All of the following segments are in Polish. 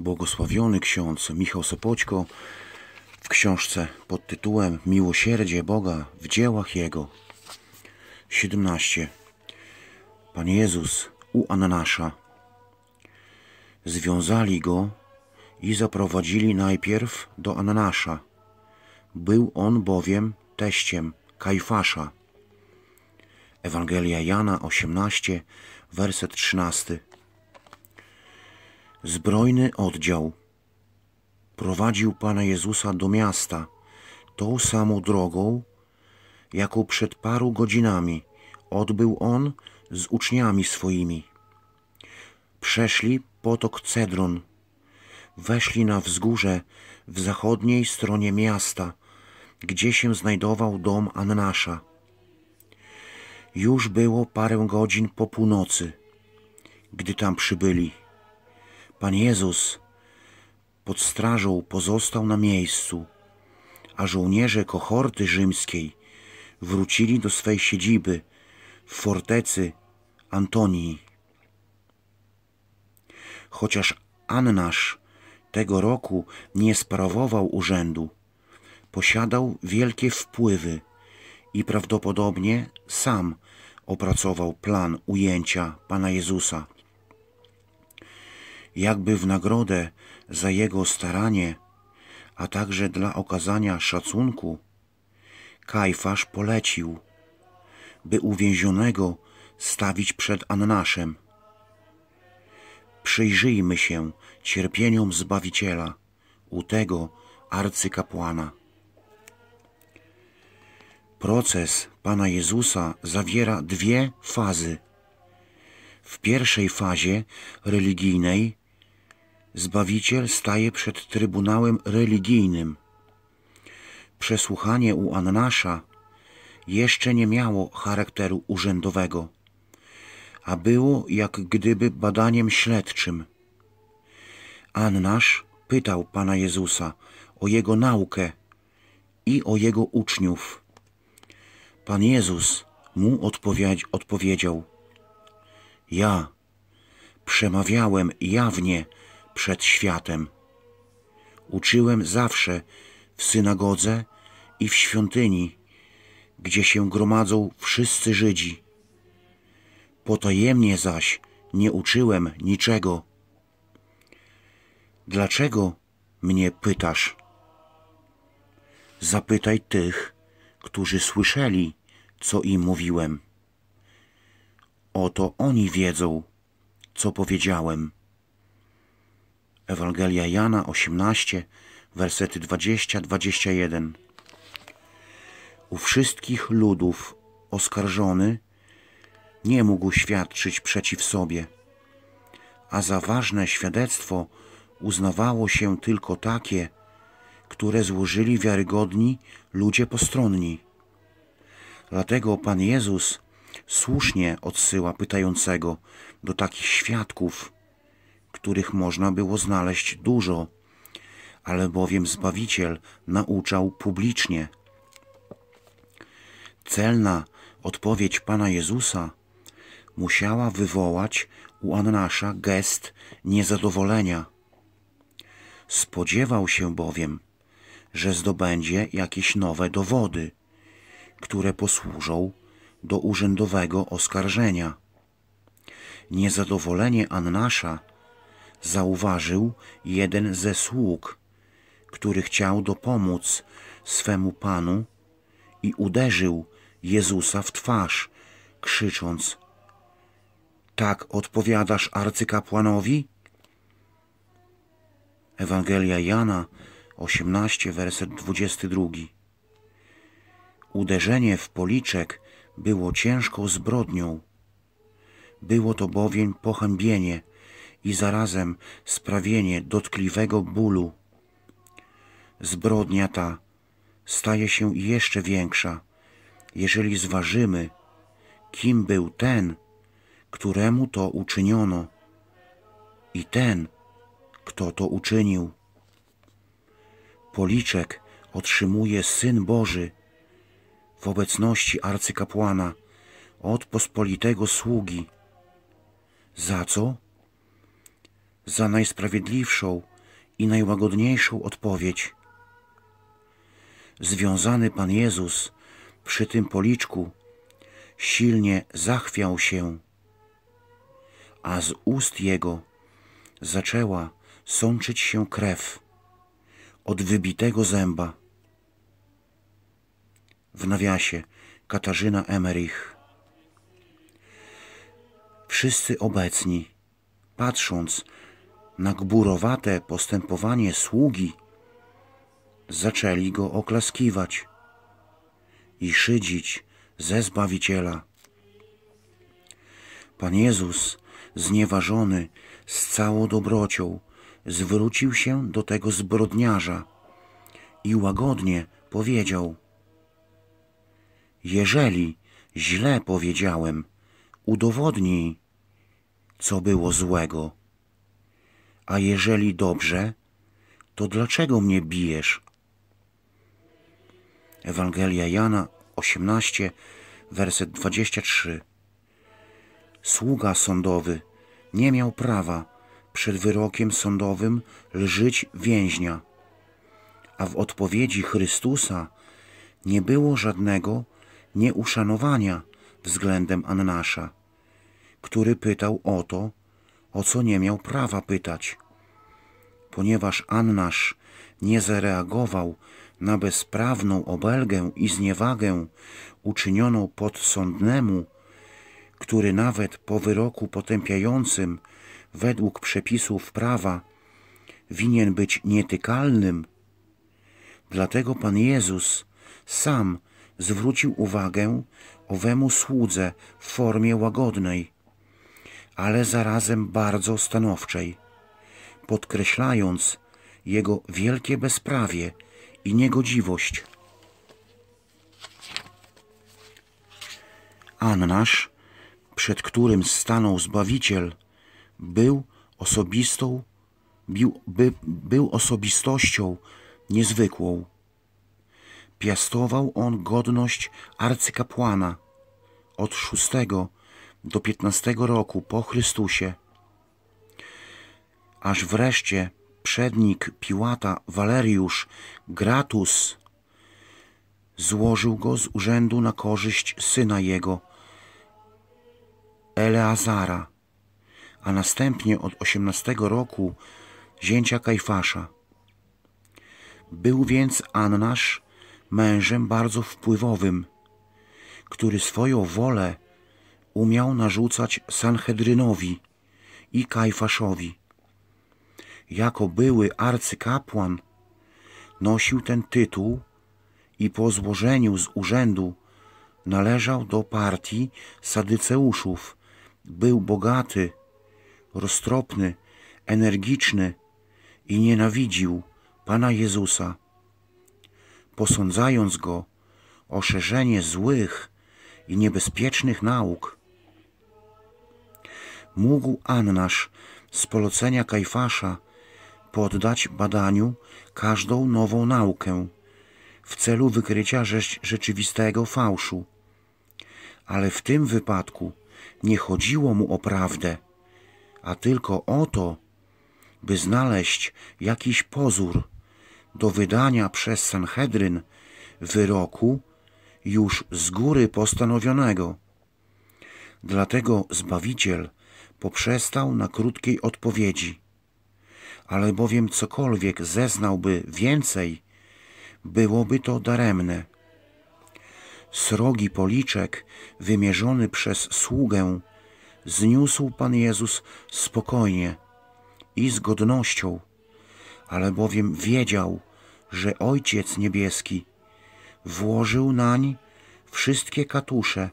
błogosławiony ksiądz Michał Sopoćko w książce pod tytułem Miłosierdzie Boga w dziełach Jego 17 Pan Jezus u Ananasza Związali go i zaprowadzili najpierw do Ananasza. Był on bowiem teściem Kajfasza. Ewangelia Jana 18, werset 13 Zbrojny oddział prowadził Pana Jezusa do miasta tą samą drogą, jaką przed paru godzinami odbył On z uczniami swoimi. Przeszli potok Cedron, weszli na wzgórze w zachodniej stronie miasta, gdzie się znajdował dom Annasza. Już było parę godzin po północy, gdy tam przybyli. Pan Jezus pod strażą pozostał na miejscu, a żołnierze kohorty rzymskiej wrócili do swej siedziby w fortecy Antonii. Chociaż Annasz tego roku nie sprawował urzędu, posiadał wielkie wpływy i prawdopodobnie sam opracował plan ujęcia Pana Jezusa jakby w nagrodę za jego staranie, a także dla okazania szacunku, Kajfasz polecił, by uwięzionego stawić przed Annaszem. Przyjrzyjmy się cierpieniom Zbawiciela u tego arcykapłana. Proces Pana Jezusa zawiera dwie fazy. W pierwszej fazie religijnej Zbawiciel staje przed Trybunałem Religijnym. Przesłuchanie u Annasza jeszcze nie miało charakteru urzędowego, a było jak gdyby badaniem śledczym. Annasz pytał Pana Jezusa o Jego naukę i o Jego uczniów. Pan Jezus mu odpowiedz, odpowiedział – Ja przemawiałem jawnie przed światem. Uczyłem zawsze w synagodze i w świątyni, gdzie się gromadzą wszyscy Żydzi. Potajemnie zaś nie uczyłem niczego. Dlaczego mnie pytasz? Zapytaj tych, którzy słyszeli, co im mówiłem. Oto oni wiedzą, co powiedziałem. Ewangelia Jana 18, wersety 20-21. U wszystkich ludów oskarżony nie mógł świadczyć przeciw sobie, a za ważne świadectwo uznawało się tylko takie, które złożyli wiarygodni ludzie postronni. Dlatego Pan Jezus słusznie odsyła pytającego do takich świadków, których można było znaleźć dużo, ale bowiem Zbawiciel nauczał publicznie. Celna odpowiedź Pana Jezusa musiała wywołać u Annasza gest niezadowolenia. Spodziewał się bowiem, że zdobędzie jakieś nowe dowody, które posłużą do urzędowego oskarżenia. Niezadowolenie Annasza zauważył jeden ze sług, który chciał dopomóc swemu panu i uderzył Jezusa w twarz, krzycząc Tak odpowiadasz arcykapłanowi? Ewangelia Jana 18, werset 22 Uderzenie w policzek było ciężką zbrodnią. Było to bowiem pochębienie, i zarazem sprawienie dotkliwego bólu. Zbrodnia ta staje się jeszcze większa, jeżeli zważymy, kim był ten, któremu to uczyniono i ten, kto to uczynił. Policzek otrzymuje Syn Boży w obecności arcykapłana od pospolitego sługi. Za co? za najsprawiedliwszą i najłagodniejszą odpowiedź. Związany Pan Jezus przy tym policzku silnie zachwiał się, a z ust Jego zaczęła sączyć się krew od wybitego zęba. W nawiasie Katarzyna Emerich. Wszyscy obecni, patrząc nagburowate postępowanie sługi, zaczęli go oklaskiwać i szydzić ze Zbawiciela. Pan Jezus, znieważony z całą dobrocią, zwrócił się do tego zbrodniarza i łagodnie powiedział Jeżeli źle powiedziałem, udowodnij, co było złego a jeżeli dobrze, to dlaczego mnie bijesz? Ewangelia Jana 18, werset 23. Sługa sądowy nie miał prawa przed wyrokiem sądowym lżyć więźnia, a w odpowiedzi Chrystusa nie było żadnego nieuszanowania względem Annasza, który pytał o to, o co nie miał prawa pytać. Ponieważ Annasz nie zareagował na bezprawną obelgę i zniewagę uczynioną podsądnemu, który nawet po wyroku potępiającym według przepisów prawa winien być nietykalnym, dlatego Pan Jezus sam zwrócił uwagę owemu słudze w formie łagodnej – ale zarazem bardzo stanowczej, podkreślając jego wielkie bezprawie i niegodziwość. Annasz, przed którym stanął Zbawiciel, był osobistą, był, by, był osobistością niezwykłą. Piastował on godność arcykapłana od szóstego do 15 roku po Chrystusie, aż wreszcie przednik Piłata Waleriusz Gratus złożył go z urzędu na korzyść syna jego, Eleazara, a następnie od 18 roku zięcia Kajfasza. Był więc Annasz mężem bardzo wpływowym, który swoją wolę umiał narzucać Sanhedrynowi i Kajfaszowi. Jako były arcykapłan nosił ten tytuł i po złożeniu z urzędu należał do partii Sadyceuszów. Był bogaty, roztropny, energiczny i nienawidził Pana Jezusa. Posądzając Go o szerzenie złych i niebezpiecznych nauk, mógł Annasz z polecenia Kajfasza poddać badaniu każdą nową naukę w celu wykrycia rzeczywistego fałszu. Ale w tym wypadku nie chodziło mu o prawdę, a tylko o to, by znaleźć jakiś pozór do wydania przez Sanhedryn wyroku już z góry postanowionego. Dlatego Zbawiciel poprzestał na krótkiej odpowiedzi. Ale bowiem cokolwiek zeznałby więcej, byłoby to daremne. Srogi policzek wymierzony przez sługę zniósł Pan Jezus spokojnie i z godnością, ale bowiem wiedział, że Ojciec Niebieski włożył nań wszystkie katusze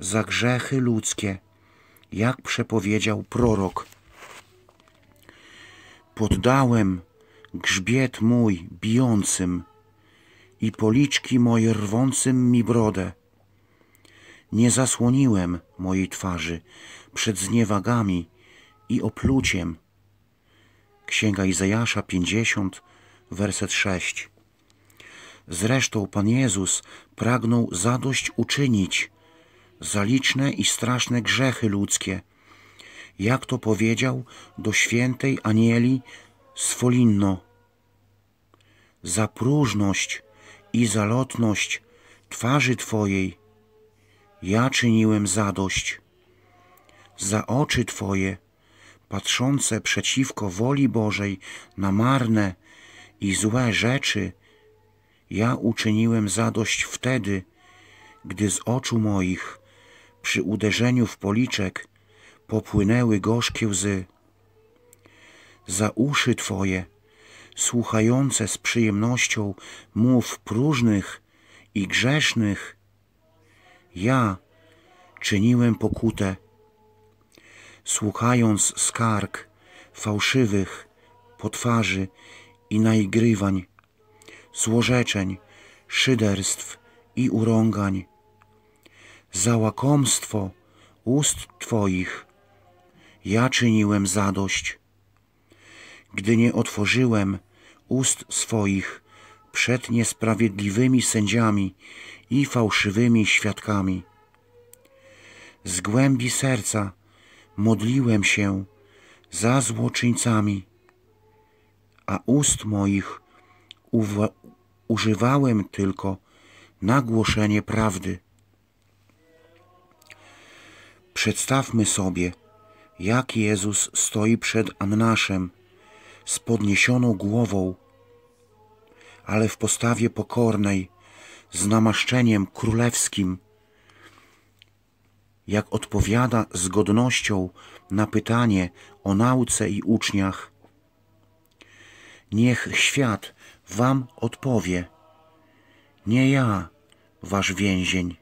za grzechy ludzkie jak przepowiedział prorok. Poddałem grzbiet mój bijącym i policzki moje rwącym mi brodę. Nie zasłoniłem mojej twarzy przed zniewagami i opluciem. Księga Izajasza 50, werset 6. Zresztą Pan Jezus pragnął zadość uczynić za liczne i straszne grzechy ludzkie, jak to powiedział do świętej Anieli z Za próżność i zalotność twarzy Twojej ja czyniłem zadość. Za oczy Twoje, patrzące przeciwko woli Bożej na marne i złe rzeczy, ja uczyniłem zadość wtedy, gdy z oczu moich przy uderzeniu w policzek popłynęły gorzkie łzy. Za uszy twoje, słuchające z przyjemnością mów próżnych i grzesznych, ja czyniłem pokutę, słuchając skarg fałszywych potwarzy i naigrywań, złorzeczeń, szyderstw i urągań za łakomstwo ust Twoich ja czyniłem zadość, gdy nie otworzyłem ust swoich przed niesprawiedliwymi sędziami i fałszywymi świadkami. Z głębi serca modliłem się za złoczyńcami, a ust moich używałem tylko na głoszenie prawdy. Przedstawmy sobie, jak Jezus stoi przed Annaszem z podniesioną głową, ale w postawie pokornej, z namaszczeniem królewskim, jak odpowiada z godnością na pytanie o nauce i uczniach. Niech świat wam odpowie, nie ja, wasz więzień.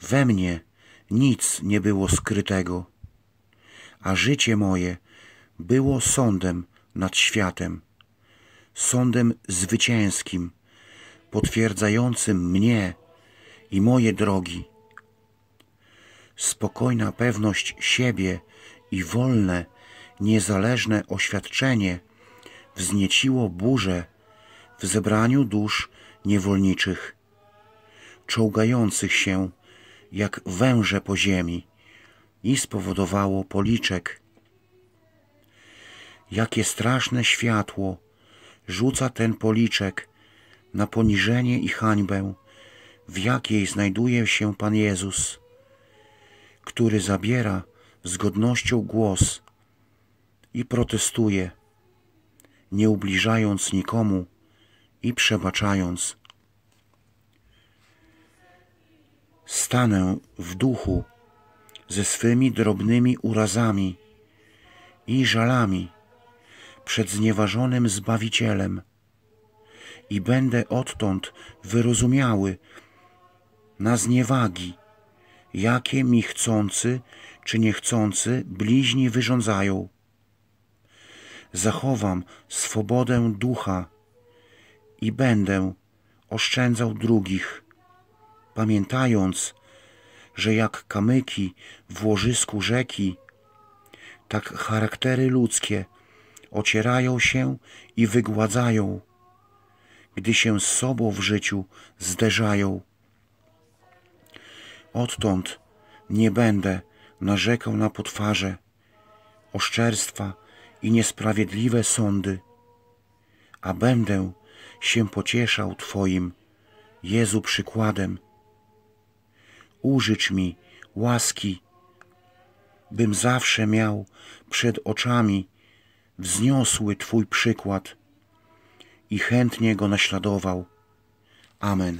We mnie nic nie było skrytego, a życie moje było sądem nad światem, sądem zwycięskim, potwierdzającym mnie i moje drogi. Spokojna pewność siebie i wolne, niezależne oświadczenie wznieciło burzę w zebraniu dusz niewolniczych, czołgających się jak węże po ziemi i spowodowało policzek. Jakie straszne światło rzuca ten policzek na poniżenie i hańbę, w jakiej znajduje się Pan Jezus, który zabiera z godnością głos i protestuje, nie ubliżając nikomu i przebaczając stanę w duchu ze swymi drobnymi urazami i żalami przed znieważonym Zbawicielem i będę odtąd wyrozumiały na zniewagi, jakie mi chcący czy niechcący bliźni wyrządzają. Zachowam swobodę ducha i będę oszczędzał drugich pamiętając, że jak kamyki w łożysku rzeki, tak charaktery ludzkie ocierają się i wygładzają, gdy się z sobą w życiu zderzają. Odtąd nie będę narzekał na potwarze, oszczerstwa i niesprawiedliwe sądy, a będę się pocieszał Twoim, Jezu, przykładem użycz mi łaski, bym zawsze miał przed oczami wzniosły Twój przykład i chętnie go naśladował. Amen.